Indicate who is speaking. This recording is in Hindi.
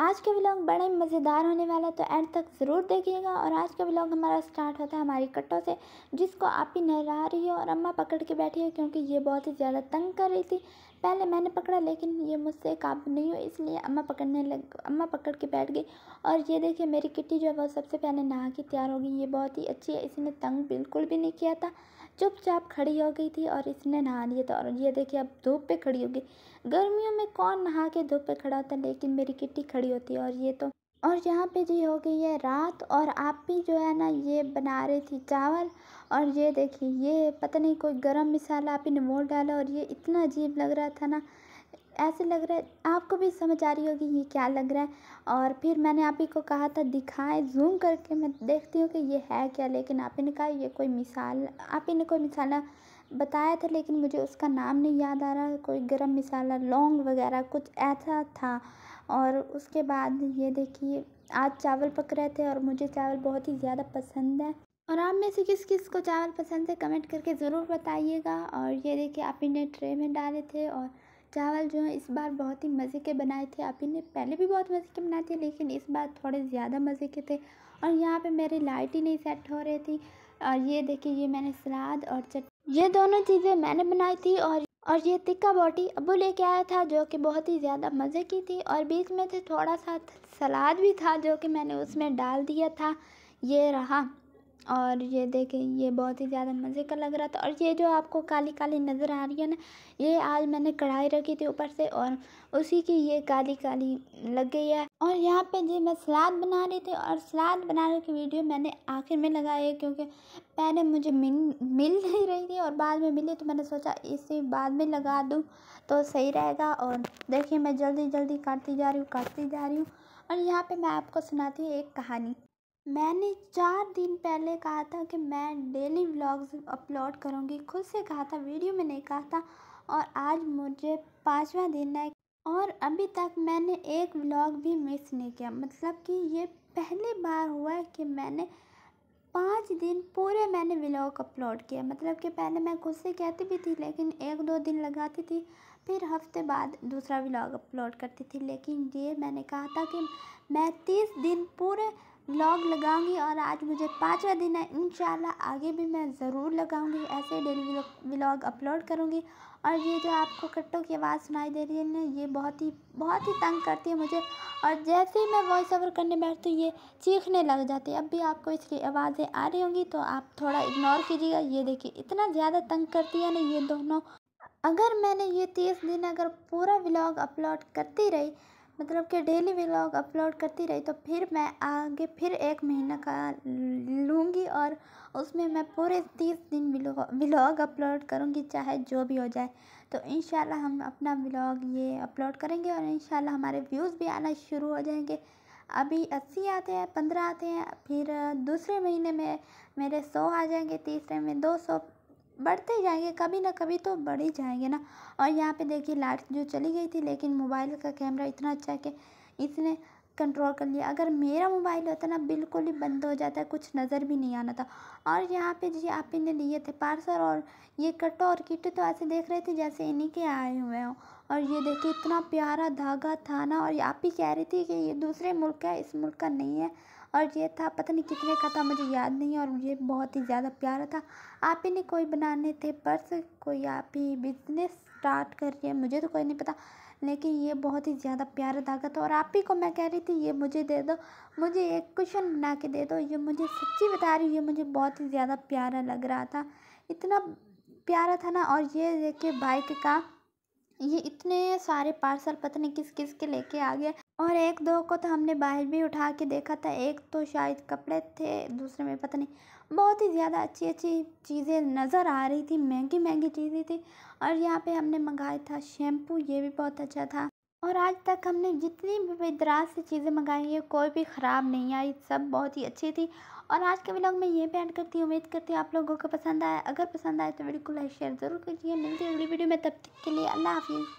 Speaker 1: आज का व्लॉग बड़ा ही मज़ेदार होने वाला है तो एंड तक ज़रूर देखिएगा और आज का व्लॉग हमारा स्टार्ट होता है हमारी कट्टों से जिसको आप ही नहरा रही हो और अम्मा पकड़ के बैठी हो क्योंकि ये बहुत ही ज़्यादा तंग कर रही थी पहले मैंने पकड़ा लेकिन ये मुझसे काबू नहीं हुई इसलिए अम्मा पकड़ने लग अम्मा पकड़ के बैठ गई और ये देखिए मेरी किट्टी जो है वो सबसे पहले नहा के तैयार हो गई ये बहुत ही अच्छी है इसने तंग बिल्कुल भी नहीं किया था चुपचाप खड़ी हो गई थी और इसने नहा लिया था और ये देखिए अब धूप पे खड़ी होगी गर्मियों में कौन नहा के धूप पे खड़ा होता है लेकिन मेरी किट्टी खड़ी होती है और ये तो और यहाँ पे जी हो गई है रात और आप भी जो है ना ये बना रही थी चावल और ये देखिए ये पता नहीं कोई गर्म मसाला आप ही ने मोल डाला और ये इतना अजीब लग रहा था ना ऐसे लग रहा है आपको भी समझ आ रही होगी ये क्या लग रहा है और फिर मैंने आप ही को कहा था दिखाएं जूम करके मैं देखती हूँ कि ये है क्या लेकिन आप ही ने कहा ये कोई मिसाल आप ही ने कोई मिसाला बताया था लेकिन मुझे उसका नाम नहीं याद आ रहा कोई गरम मिसाला लौंग वगैरह कुछ ऐसा था और उसके बाद ये देखिए आज चावल पक रहे थे और मुझे चावल बहुत ही ज़्यादा पसंद है और आप में से किस किस को चावल पसंद है कमेंट करके ज़रूर बताइएगा और ये देखिए आप इन्हें ट्रे में डाले थे और चावल जो है इस बार बहुत ही मज़े के बनाए थे अभी ने पहले भी बहुत मज़े के बनाए थे लेकिन इस बार थोड़े ज़्यादा मज़े के थे और यहाँ पे मेरी लाइट ही नहीं सेट हो रही थी और ये देखिए ये मैंने सलाद और चट ये दोनों चीज़ें मैंने बनाई थी और और ये तिक्का बोटी अबू लेके आया था जो कि बहुत ही ज़्यादा मज़े की थी और बीच में से थोड़ा सा सलाद भी था जो कि मैंने उसमें डाल दिया था ये रहा और ये देखें ये बहुत ही ज़्यादा मज़े का लग रहा था और ये जो आपको काली काली नज़र आ रही है ना ये आज मैंने कढ़ाई रखी थी ऊपर से और उसी की ये काली काली लग गई है और यहाँ पे जी मैं सलाद बना रही थी और सलाद बनाने की वीडियो मैंने आखिर में लगाई है क्योंकि पहले मुझे मिल मिल नहीं रही थी और बाद में मिली तो मैंने सोचा इसे बाद में लगा दूँ तो सही रहेगा और देखिए मैं जल्दी जल्दी काटती जा रही हूँ काटती जा रही हूँ और यहाँ पर मैं आपको सुनाती हूँ एक कहानी मैंने चार दिन पहले कहा था कि मैं डेली व्लॉग्स अपलोड करूँगी खुद से कहा था वीडियो में नहीं कहा था और आज मुझे पाँचवा दिन है और अभी तक मैंने एक व्लॉग भी मिस नहीं किया मतलब कि ये पहली बार हुआ है कि मैंने पाँच दिन पूरे मैंने व्लॉग अपलोड किया मतलब कि पहले मैं खुद से कहती भी थी लेकिन एक दो दिन लगाती थी फिर हफ्ते बाद दूसरा व्लॉग अपलोड करती थी लेकिन ये मैंने कहा था कि मैं तीस दिन पूरे ब्लॉग लगाऊंगी और आज मुझे पाँचवा दिन है इन आगे भी मैं ज़रूर लगाऊंगी ऐसे डेली ब्लॉग अपलोड करूंगी और ये जो आपको कट्टों की आवाज़ सुनाई दे रही है ना ये बहुत ही बहुत ही तंग करती है मुझे और जैसे ही मैं वॉइस ओवर करने बैठती हूँ ये चीखने लग जाती है अब भी आपको इसकी आवाज़ें आ रही होंगी तो आप थोड़ा इग्नोर कीजिएगा ये देखिए इतना ज़्यादा तंग करती है ना ये दोनों अगर मैंने ये तीस दिन अगर पूरा व्लॉग अपलोड करती रही मतलब कि डेली व्लॉग अपलोड करती रही तो फिर मैं आगे फिर एक महीना का लूँगी और उसमें मैं पूरे तीस दिन व्लॉग अपलोड करूँगी चाहे जो भी हो जाए तो इन हम अपना व्लॉग ये अपलोड करेंगे और इन हमारे व्यूज़ भी आना शुरू हो जाएंगे अभी अस्सी आते हैं पंद्रह आते हैं फिर दूसरे महीने में मेरे सौ आ जाएंगे तीसरे में दो सौ बढ़ते ही जाएंगे कभी ना कभी तो बढ़ ही जाएंगे ना और यहाँ पे देखिए लाइट जो चली गई थी लेकिन मोबाइल का कैमरा इतना अच्छा है कि इसने कंट्रोल कर लिया अगर मेरा मोबाइल होता ना बिल्कुल ही बंद हो जाता है कुछ नज़र भी नहीं आना था और यहाँ पे जी आप इन्हें लिए थे पार्सल और ये कटो और किटे तो ऐसे देख रहे थे जैसे इन्हीं के आए हुए हों और ये देखिए इतना प्यारा धागा था ना और आप ही कह रही थी कि ये दूसरे मुल्क का है इस मुल्क का नहीं है और ये था पता नहीं कितने का था मुझे याद नहीं और ये बहुत ही ज़्यादा प्यारा था आप ही ने कोई बनाने थे पर्स कोई आप ही बिजनेस स्टार्ट कर रही है मुझे तो कोई नहीं पता लेकिन ये बहुत ही ज़्यादा प्यारा धागा था और आप ही को मैं कह रही थी ये मुझे दे दो मुझे एक क्वेश्चन बना के दे दो ये मुझे सच्ची बता रही ये मुझे बहुत ही ज़्यादा प्यारा लग रहा था इतना प्यारा था ना और ये देखिए बाइक का ये इतने सारे पार्सल पता नहीं किस किस के लेके आ गया और एक दो को तो हमने बाहर भी उठा के देखा था एक तो शायद कपड़े थे दूसरे में पता नहीं बहुत ही ज़्यादा अच्छी अच्छी चीज़ें नज़र आ रही थी महंगी महंगी चीज़ें थी और यहाँ पे हमने मंगाया था शैम्पू ये भी बहुत अच्छा था और आज तक हमने जितनी भी दराज से चीज़ें मंगाई है कोई भी ख़राब नहीं आई सब बहुत ही अच्छी थी और आज के व्लॉग में ये भी ऐड करती हूँ उम्मीद करती हूँ आप लोगों को पसंद आया अगर पसंद आए तो वीडियो को लाइक शेयर ज़रूर कीजिए मिलती है अगली वीडियो में तब तक के लिए अल्लाह हाफिज़